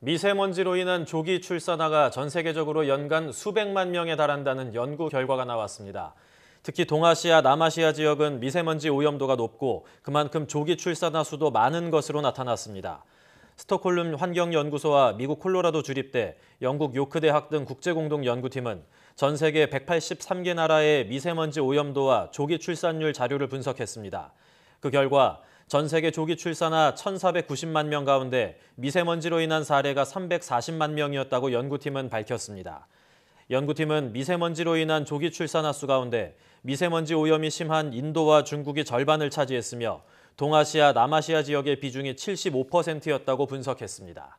미세먼지로 인한 조기 출산화가전 세계적으로 연간 수백만 명에 달한다는 연구 결과가 나왔습니다. 특히 동아시아, 남아시아 지역은 미세먼지 오염도가 높고 그만큼 조기 출산아 수도 많은 것으로 나타났습니다. 스톡홀름 환경연구소와 미국 콜로라도 주립대, 영국 요크대학 등 국제공동연구팀은 전 세계 183개 나라의 미세먼지 오염도와 조기 출산율 자료를 분석했습니다. 그 결과 전 세계 조기 출산아 1,490만 명 가운데 미세먼지로 인한 사례가 340만 명이었다고 연구팀은 밝혔습니다. 연구팀은 미세먼지로 인한 조기 출산아 수 가운데 미세먼지 오염이 심한 인도와 중국이 절반을 차지했으며 동아시아, 남아시아 지역의 비중이 75%였다고 분석했습니다.